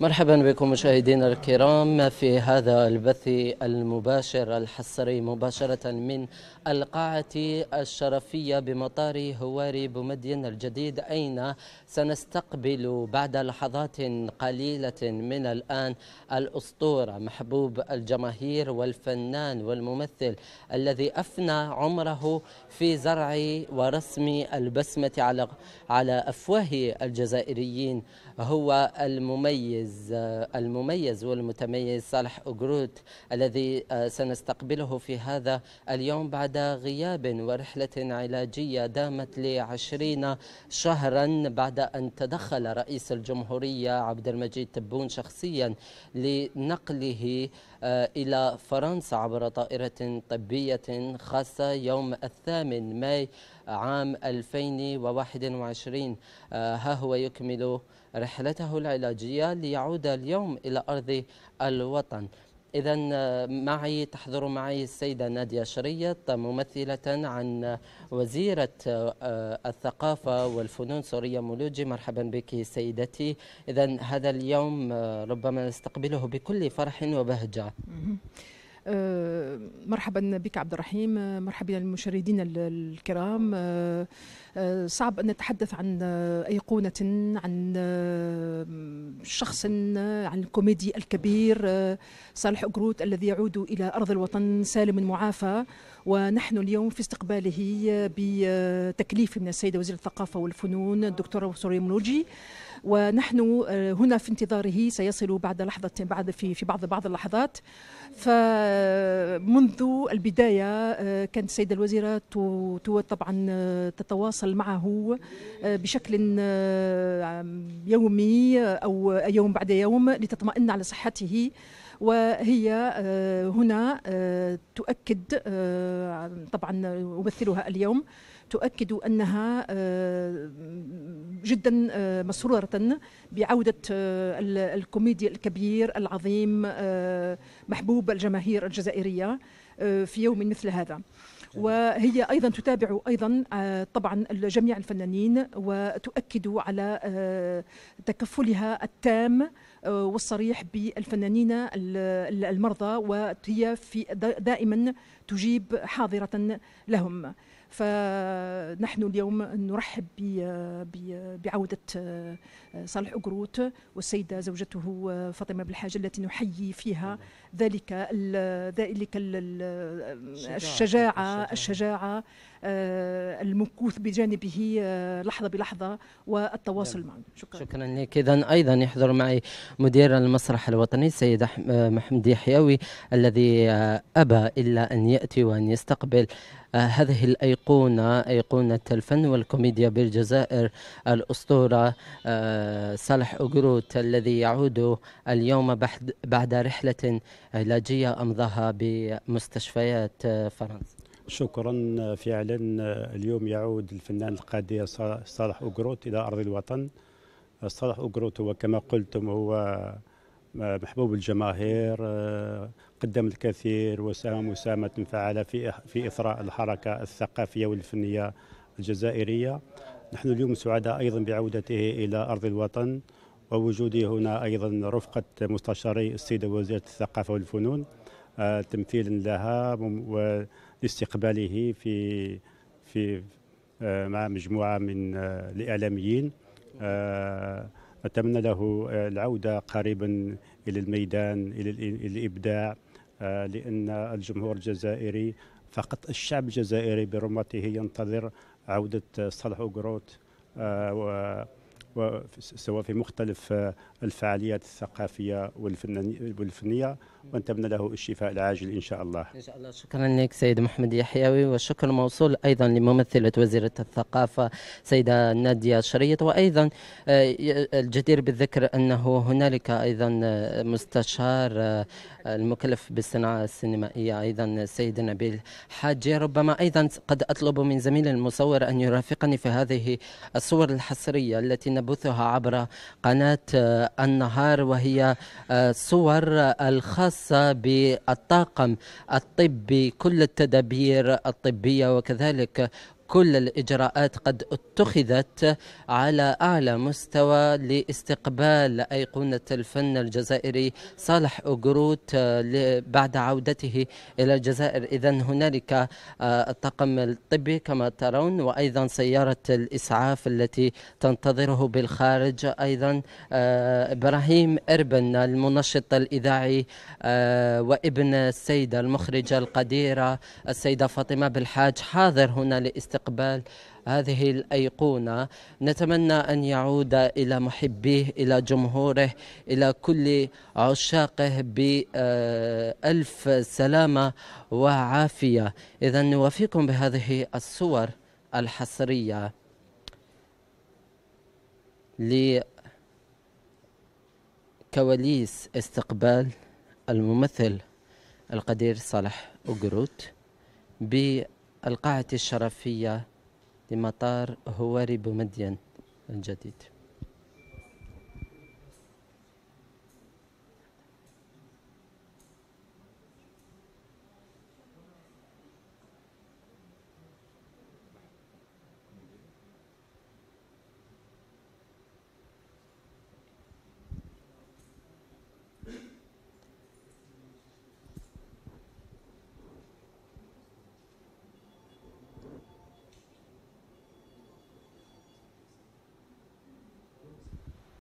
مرحبا بكم مشاهدينا الكرام في هذا البث المباشر الحصري مباشرة من القاعة الشرفية بمطار هواري بومدين الجديد أين سنستقبل بعد لحظات قليلة من الآن الأسطورة محبوب الجماهير والفنان والممثل الذي أفنى عمره في زرع ورسم البسمة على على أفواه الجزائريين هو المميز الحافز آه، المميز والمتميز صالح أجروت الذي آه، سنستقبله في هذا اليوم بعد غياب ورحلة علاجية دامت لعشرين شهرا بعد أن تدخل رئيس الجمهورية عبد المجيد تبون شخصيا لنقله آه، إلى فرنسا عبر طائرة طبية خاصة يوم الثامن ماي عام 2021 ها هو يكمل رحلته العلاجية ليعود اليوم إلى أرض الوطن إذا آه، معي تحضر معي السيدة نادية شريط ممثلة عن وزيرة آه، آه، الثقافة والفنون سوريا مولوجي مرحبا بك سيدتي إذا هذا اليوم ربما نستقبله بكل فرح وبهجة مرحبا بك عبد الرحيم مرحبا بالمشاهدين الكرام آه، صعب أن نتحدث عن آه، أيقونة عن آه، شخص عن الكوميدي الكبير صالح أقروت الذي يعود إلى أرض الوطن سالم معافى ونحن اليوم في استقباله بتكليف من السيدة وزير الثقافة والفنون الدكتورة سوريا ونحن هنا في انتظاره سيصل بعد لحظة بعد في في بعض بعض اللحظات ف منذ البداية آه، كانت السيدة الوزيرة طبعا آه، تتواصل معه آه، بشكل يومي أو يوم بعد يوم لتطمئن على صحته وهي هنا تؤكد طبعا أمثلها اليوم تؤكد أنها آه، جدا آه، مسرورة بعودة آه، الكوميدي الكبير العظيم محبوب الجماهير الجزائرية في يوم مثل هذا وهي ايضا تتابع ايضا طبعا جميع الفنانين وتؤكد على تكفلها التام والصريح بالفنانين المرضى وهي في دائما تجيب حاضره لهم فنحن اليوم نرحب بعودة آه، صالح أقروت والسيدة زوجته آه، فاطمة بالحاجة التي نحيي فيها نعم. ذلك ذلك الشجاعة الشجاعة آه، المكوث بجانبه لحظة بلحظة والتواصل نعم. معه شكرا شكرا لك إذا أيضا يحضر معي مدير المسرح الوطني السيد محمد يحيوي الذي أبى إلا أن يأتي وأن يستقبل آه، هذه الأيقونة أيقونة الفن والكوميديا بالجزائر الأسطورة آه، صالح أجروت الذي يعود اليوم بعد, رحلة علاجية أمضاها بمستشفيات آه، فرنسا شكرا فعلا اليوم يعود الفنان القادية صالح أجروت إلى أرض الوطن صالح أجروت هو كما قلتم هو محبوب آه، الجماهير آه، قدم الكثير وساهم مساهمة فعالة في في إثراء الحركة الثقافية والفنية الجزائرية نحن اليوم سعداء أيضا بعودته إلى أرض الوطن ووجودي هنا أيضا رفقة مستشاري السيدة وزيرة الثقافة والفنون آه، تمثيلا لها ولاستقباله في في مع مجموعة من الإعلاميين أتمنى له آه، العودة قريبا إلى الميدان إلى الإبداع آه، لأن الجمهور الجزائري فقط الشعب الجزائري برمته ينتظر عودة صالح أوغروت آه، سواء في مختلف الفعاليات الثقافية والفنية ونتمنى له الشفاء العاجل إن شاء الله إن شاء الله شكرا لك سيد محمد يحيوي والشكر موصول أيضا لممثلة وزيرة الثقافة سيدة نادية شريط وأيضا آه، الجدير بالذكر أنه هنالك أيضا آه، مستشار آه، المكلف بالصناعة السينمائية أيضا السيد نبيل حاجي ربما أيضا قد أطلب من زميل المصور أن يرافقني في هذه الصور الحصرية التي نبثها عبر قناة آه، النهار وهي آه، صور آه، الخاصة بالطاقم الطبي كل التدابير الطبية وكذلك كل الإجراءات قد اتخذت على أعلى مستوى لاستقبال أيقونة الفن الجزائري صالح أجروت آه، بعد عودته إلى الجزائر إذا هنالك آه، الطاقم الطبي كما ترون وأيضا سيارة الإسعاف التي تنتظره بالخارج أيضا آه، إبراهيم إربن المنشط الإذاعي وابن السيدة المخرجة القديرة السيدة فاطمة بالحاج حاضر هنا لاستقبال استقبال هذه الأيقونة نتمنى أن يعود إلى محبيه إلى جمهوره إلى كل عشاقه بألف سلامة وعافية إذا نوافيكم بهذه الصور الحصرية لكواليس استقبال الممثل القدير صالح اوغروت ب القاعة الشرفية لمطار هواري بومدين الجديد